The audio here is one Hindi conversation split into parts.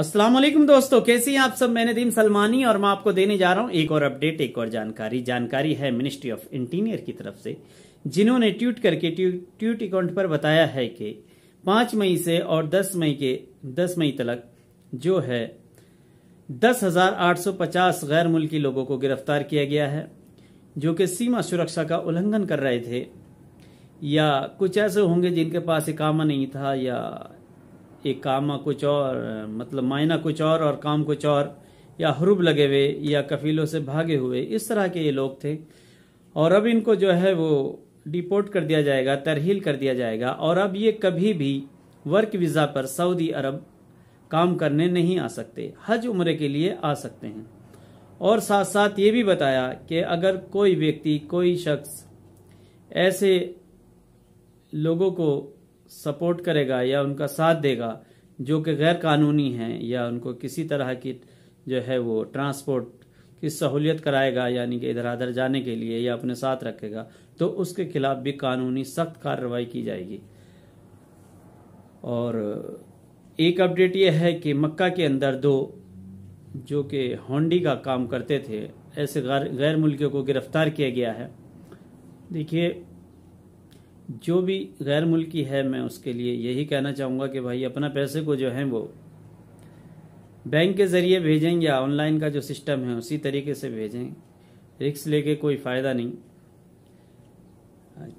असलम दोस्तों कैसी हैं आप सब मैंने दीम सलमानी और मैं आपको देने जा रहा हूं एक और अपडेट एक और जानकारी जानकारी है मिनिस्ट्री ऑफ इंटीरियर की तरफ से जिन्होंने ट्वीट करके ट्वीट अकाउंट पर बताया है कि पांच मई से और दस मई के दस मई तक जो है दस हजार आठ सौ पचास गैर मुल्की लोगों को गिरफ्तार किया गया है जो कि सीमा सुरक्षा का उल्लंघन कर रहे थे या कुछ ऐसे होंगे जिनके पास इकामा नहीं था या कि कामा कुछ और मतलब मायना कुछ और और काम कुछ और या हरूब लगे हुए या कफीलों से भागे हुए इस तरह के ये लोग थे और अब इनको जो है वो डिपोर्ट कर दिया जाएगा तरहील कर दिया जाएगा और अब ये कभी भी वर्क वीज़ा पर सऊदी अरब काम करने नहीं आ सकते हज उम्र के लिए आ सकते हैं और साथ साथ ये भी बताया कि अगर कोई व्यक्ति कोई शख्स ऐसे लोगों को सपोर्ट करेगा या उनका साथ देगा जो कि गैर कानूनी हैं या उनको किसी तरह की जो है वो ट्रांसपोर्ट की सहूलियत कराएगा यानी कि इधर उधर जाने के लिए या अपने साथ रखेगा तो उसके खिलाफ भी कानूनी सख्त कार्रवाई की जाएगी और एक अपडेट यह है कि मक्का के अंदर दो जो कि होंडी का काम करते थे ऐसे गैर मुल्कियों को गिरफ्तार किया गया है देखिए जो भी गैर मुल्की है मैं उसके लिए यही कहना चाहूँगा कि भाई अपना पैसे को जो है वो बैंक के ज़रिए भेजें या ऑनलाइन का जो सिस्टम है उसी तरीके से भेजें रिक्स लेके कोई फ़ायदा नहीं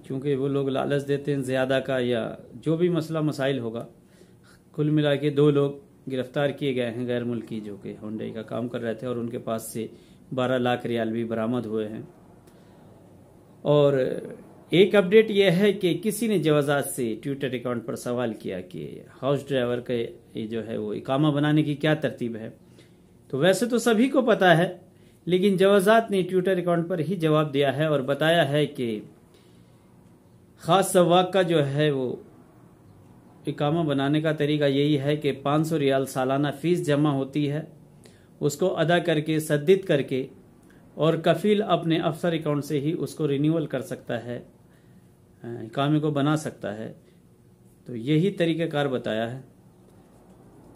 क्योंकि वो लोग लालच देते हैं ज़्यादा का या जो भी मसला मसाइल होगा कुल मिला के दो लोग गिरफ्तार किए गए हैं गैर मुल्की जो कि होंडई का काम कर रहे थे और उनके पास से बारह लाख रियाल भी बरामद हुए हैं और एक अपडेट यह है कि किसी ने जवाजात से ट्विटर अकाउंट पर सवाल किया कि हाउस ड्राइवर का ये जो है वो इकामा बनाने की क्या तरतीब है तो वैसे तो सभी को पता है लेकिन जवाजात ने ट्विटर अकाउंट पर ही जवाब दिया है और बताया है कि ख़ास सवाक का जो है वो इकामा बनाने का तरीका यही है कि 500 रियाल सालाना फ़ीस जमा होती है उसको अदा करके सद्दित करके और कफील अपने अफसर अकाउंट से ही उसको रिन्यूअल कर सकता है काम्य को बना सकता है तो यही तरीक़ाकार बताया है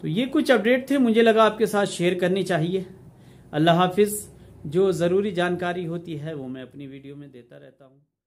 तो ये कुछ अपडेट थे मुझे लगा आपके साथ शेयर करनी चाहिए अल्लाह हाफिज़ जो ज़रूरी जानकारी होती है वो मैं अपनी वीडियो में देता रहता हूँ